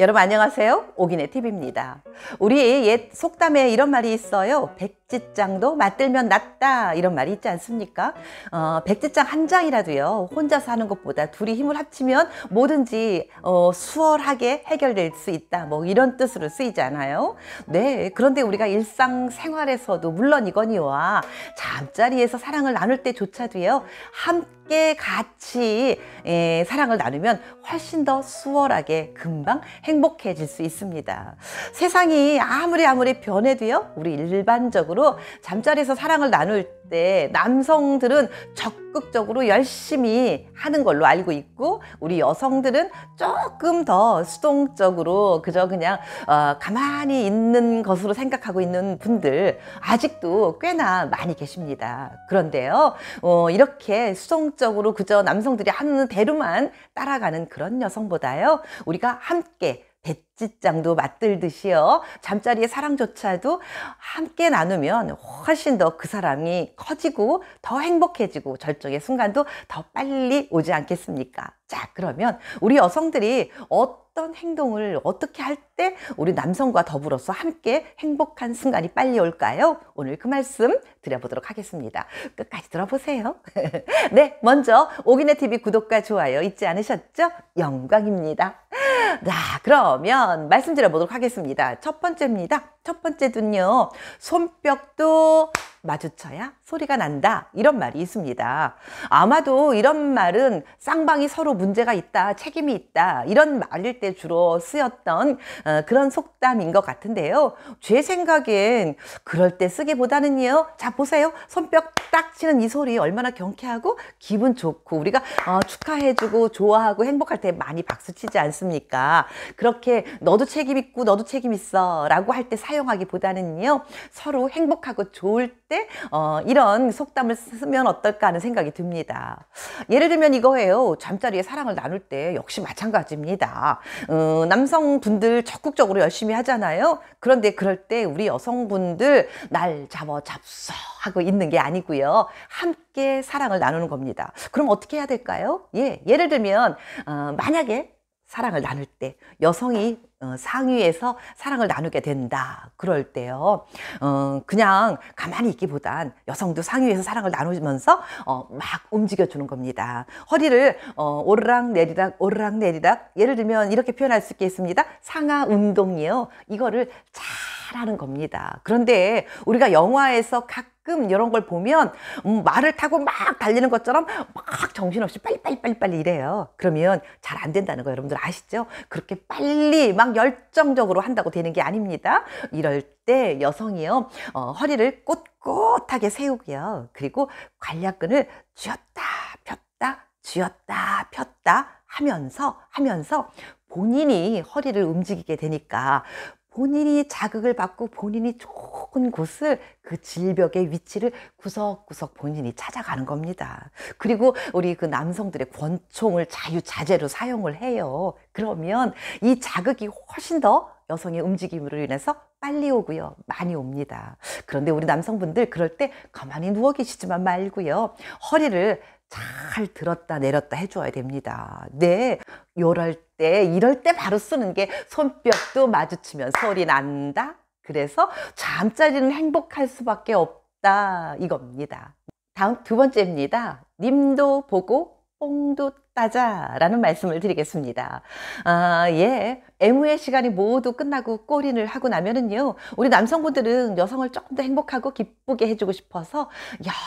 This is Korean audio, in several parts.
여러분 안녕하세요 오기네 TV입니다 우리 옛 속담에 이런 말이 있어요 백 백지장도 맞들면 낫다 이런 말이 있지 않습니까? 어, 백지장 한 장이라도요 혼자 서하는 것보다 둘이 힘을 합치면 뭐든지 어, 수월하게 해결될 수 있다 뭐 이런 뜻으로 쓰이잖아요. 네 그런데 우리가 일상생활에서도 물론 이거니와 잠자리에서 사랑을 나눌 때조차도요 함께 같이 에, 예, 사랑을 나누면 훨씬 더 수월하게 금방 행복해질 수 있습니다. 세상이 아무리 아무리 변해도요 우리 일반적으로 바로 잠자리에서 사랑을 나눌 때 남성들은 적극적으로 열심히 하는 걸로 알고 있고 우리 여성들은 조금 더 수동적으로 그저 그냥 어, 가만히 있는 것으로 생각하고 있는 분들 아직도 꽤나 많이 계십니다. 그런데요 어, 이렇게 수동적으로 그저 남성들이 하는 대로만 따라가는 그런 여성보다요 우리가 함께 대 찌짱도 맞들듯이요. 잠자리의 사랑조차도 함께 나누면 훨씬 더 그 사람이 커지고 더 행복해지고 절정의 순간도 더 빨리 오지 않겠습니까? 자, 그러면 우리 여성들이 어떤 행동을 어떻게 할 때 우리 남성과 더불어서 함께 행복한 순간이 빨리 올까요? 오늘 그 말씀 드려보도록 하겠습니다. 끝까지 들어보세요. 네, 먼저 오기네 TV 구독과 좋아요 잊지 않으셨죠? 영광입니다. 자, 그러면 한번 말씀드려 보도록 하겠습니다. 첫 번째입니다. 첫 번째는요. 손뼉도 마주쳐야 소리가 난다 이런 말이 있습니다. 아마도 이런 말은 쌍방이 서로 문제가 있다 책임이 있다 이런 말일 때 주로 쓰였던 어, 그런 속담인 것 같은데요. 제 생각엔 그럴 때 쓰기보다는요. 자 보세요. 손뼉 딱 치는 이 소리 얼마나 경쾌하고 기분 좋고 우리가 어, 축하해주고 좋아하고 행복할 때 많이 박수 치지 않습니까? 그렇게 너도 책임 있고 너도 책임 있어 라고 할 때 사용하기보다는요. 서로 행복하고 좋을 때때 어, 이런 속담을 쓰면 어떨까 하는 생각이 듭니다. 예를 들면 이거예요. 잠자리에 사랑을 나눌 때 역시 마찬가지입니다. 어, 남성분들 적극적으로 열심히 하잖아요. 그런데 그럴 때 우리 여성분들 날 잡어 잡서 하고 있는 게 아니고요. 함께 사랑을 나누는 겁니다. 그럼 어떻게 해야 될까요? 예, 예를 들면 어, 만약에 사랑을 나눌 때 여성이 어, 상위에서 사랑을 나누게 된다. 그럴 때요. 어, 그냥 가만히 있기보단 여성도 상위에서 사랑을 나누면서 어, 막 움직여주는 겁니다. 허리를 어, 오르락 내리락 오르락 내리락 예를 들면 이렇게 표현할 수 있겠습니다. 상하 운동이요. 이거를 잘 하라는 겁니다. 그런데 우리가 영화에서 가끔 이런 걸 보면 음, 말을 타고 막 달리는 것처럼 막 정신없이 빨리빨리빨리빨리 이래요. 그러면 잘 안 된다는 거 여러분들 아시죠? 그렇게 빨리 막 열정적으로 한다고 되는 게 아닙니다. 이럴 때 여성이요. 어, 허리를 꼿꼿하게 세우고요. 그리고 관략근을 쥐었다 폈다 쥐었다 폈다 하면서 하면서 본인이 허리를 움직이게 되니까 본인이 자극을 받고 본인이 좋은 곳을 그 질벽의 위치를 구석구석 본인이 찾아가는 겁니다. 그리고 우리 그 남성들의 권총을 자유자재로 사용을 해요. 그러면 이 자극이 훨씬 더 여성의 움직임으로 인해서 빨리 오고요. 많이 옵니다. 그런데 우리 남성분들 그럴 때 가만히 누워 계시지만 말고요. 허리를 잘 들었다 내렸다 해줘야 됩니다. 네, 요럴 때, 이럴 때 바로 쓰는 게 손뼉도 마주치면 소리 난다. 그래서 잠자리는 행복할 수밖에 없다. 이겁니다. 다음 두 번째입니다. 님도 보고 뽕도 따자라는 말씀을 드리겠습니다. 아, 예. 애무의 시간이 모두 끝나고 꼬린을 하고 나면은요, 우리 남성분들은 여성을 조금 더 행복하고 기쁘게 해주고 싶어서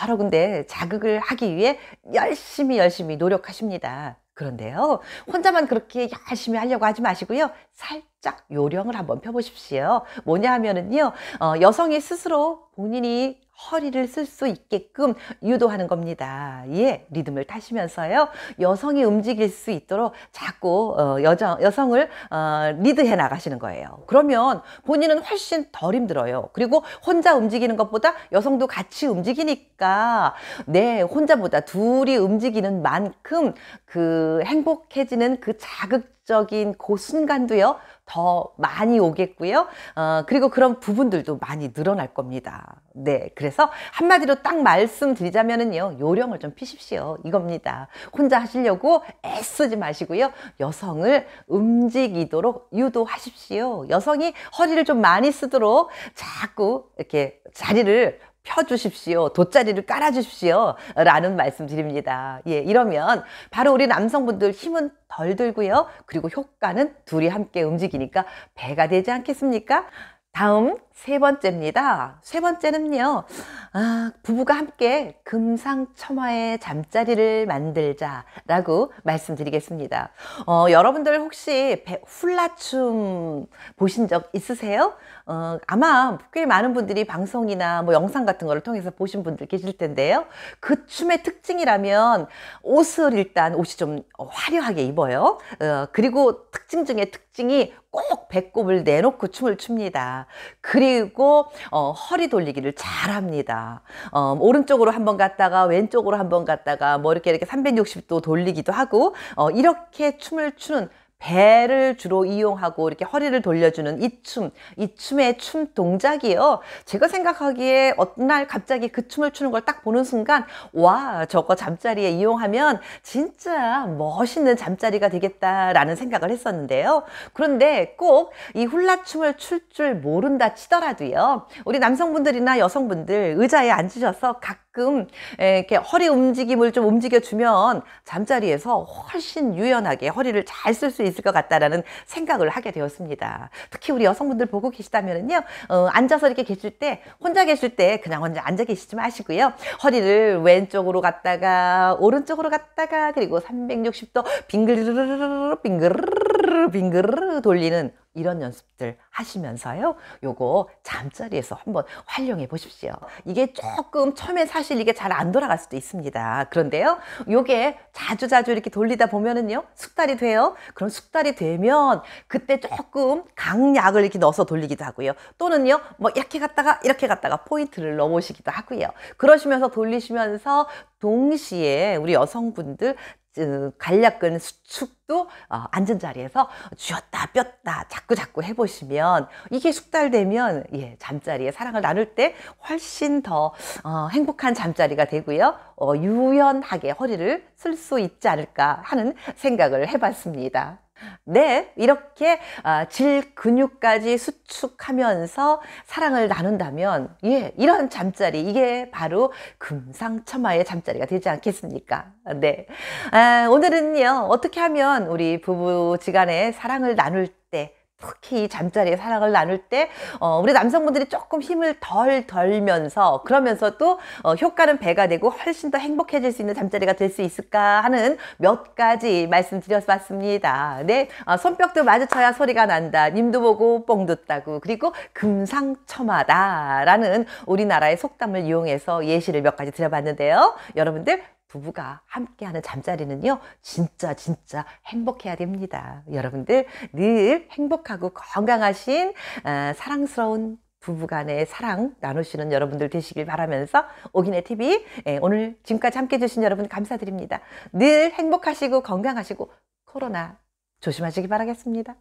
여러 군데 자극을 하기 위해 열심히 열심히 노력하십니다. 그런데요, 혼자만 그렇게 열심히 하려고 하지 마시고요, 살짝 요령을 한번 펴보십시오. 뭐냐 하면은요, 어, 여성이 스스로 본인이 허리를 쓸 수 있게끔 유도하는 겁니다. 예, 리듬을 타시면서요. 여성이 움직일 수 있도록 자꾸 어, 여정, 여성을 어, 리드해 나가시는 거예요. 그러면 본인은 훨씬 덜 힘들어요. 그리고 혼자 움직이는 것보다 여성도 같이 움직이니까 네, 혼자보다 둘이 움직이는 만큼 그 행복해지는 그 자극 적인 그 순간도요 더 많이 오겠고요 어, 그리고 그런 부분들도 많이 늘어날 겁니다 네 그래서 한마디로 딱 말씀드리자면은요 요령을 좀 피십시오 이겁니다 혼자 하시려고 애쓰지 마시고요 여성을 움직이도록 유도하십시오 여성이 허리를 좀 많이 쓰도록 자꾸 이렇게 자리를 펴주십시오. 돗자리를 깔아주십시오. 라는 말씀 드립니다. 예, 이러면 바로 우리 남성분들 힘은 덜 들고요. 그리고 효과는 둘이 함께 움직이니까 배가 되지 않겠습니까? 다음 세 번째입니다. 세 번째는요. 아, 부부가 함께 금상첨화의 잠자리를 만들자라고 말씀드리겠습니다. 어, 여러분들 혹시 훌라춤 보신 적 있으세요? 어, 아마 꽤 많은 분들이 방송이나 뭐 영상 같은 거를 통해서 보신 분들 계실 텐데요. 그 춤의 특징이라면 옷을 일단 옷이 좀 화려하게 입어요. 어, 그리고 특징 중에 특징이 꼭 배꼽을 내놓고 춤을 춥니다. 그리고 어, 허리 돌리기를 잘합니다. 어, 오른쪽으로 한번 갔다가 왼쪽으로 한번 갔다가 뭐 이렇게 이렇게 360도 돌리기도 하고 어, 이렇게 춤을 추는 배를 주로 이용하고 이렇게 허리를 돌려주는 이 춤, 이 춤의 춤 동작이요. 제가 생각하기에 어느 날 갑자기 그 춤을 추는 걸 딱 보는 순간 와 저거 잠자리에 이용하면 진짜 멋있는 잠자리가 되겠다라는 생각을 했었는데요. 그런데 꼭 이 훌라춤을 출 줄 모른다 치더라도요. 우리 남성분들이나 여성분들 의자에 앉으셔서 가끔 이렇게 허리 움직임을 좀 움직여주면 잠자리에서 훨씬 유연하게 허리를 잘쓸수 있을 것 같다라는 생각을 하게 되었습니다. 특히 우리 여성분들 보고 계시다면요. 은 어, 앉아서 이렇게 계실 때 혼자 계실 때 그냥 혼자 앉아 계시지 마시고요. 허리를 왼쪽으로 갔다가 오른쪽으로 갔다가 그리고 360도 빙글르르르 빙글 빙그르 빙그르 돌리는 이런 연습들 하시면서요. 요거 잠자리에서 한번 활용해 보십시오. 이게 조금 처음에 사실 이게 잘 안 돌아갈 수도 있습니다. 그런데요. 요게 자주자주 이렇게 돌리다 보면은요. 숙달이 돼요. 그럼 숙달이 되면 그때 조금 강약을 이렇게 넣어서 돌리기도 하고요. 또는요. 뭐 이렇게 갔다가 이렇게 갔다가 포인트를 넘어오시기도 하고요. 그러시면서 돌리시면서 동시에 우리 여성분들 간략근 수축도 어, 앉은 자리에서 쥐었다 뼈다 자꾸 자꾸 해보시면 이게 숙달되면 예, 잠자리에 사랑을 나눌 때 훨씬 더 어, 행복한 잠자리가 되고요 어, 유연하게 허리를 쓸 수 있지 않을까 하는 생각을 해봤습니다. 네, 이렇게 아, 질 근육까지 수축하면서 사랑을 나눈다면, 예, 이런 잠자리, 이게 바로 금상첨화의 잠자리가 되지 않겠습니까? 네. 아, 오늘은요, 어떻게 하면 우리 부부지간에 사랑을 나눌 때 특히 이 잠자리에 사랑을 나눌 때 어, 우리 남성분들이 조금 힘을 덜 덜면서 그러면서 도 어, 효과는 배가 되고 훨씬 더 행복해질 수 있는 잠자리가 될 수 있을까 하는 몇 가지 말씀드려봤습니다. 네, 어, 손뼉도 마주쳐야 소리가 난다. 님도 보고 뽕도 따고 그리고 금상첨화다라는 우리나라의 속담을 이용해서 예시를 몇 가지 드려봤는데요. 여러분들 부부가 함께하는 잠자리는요 진짜 진짜 행복해야 됩니다 여러분들 늘 행복하고 건강하신 어, 사랑스러운 부부간의 사랑 나누시는 여러분들 되시길 바라면서 오기의 TV 예, 오늘 지금까지 함께 해주신 여러분 감사드립니다 늘 행복하시고 건강하시고 코로나 조심하시기 바라겠습니다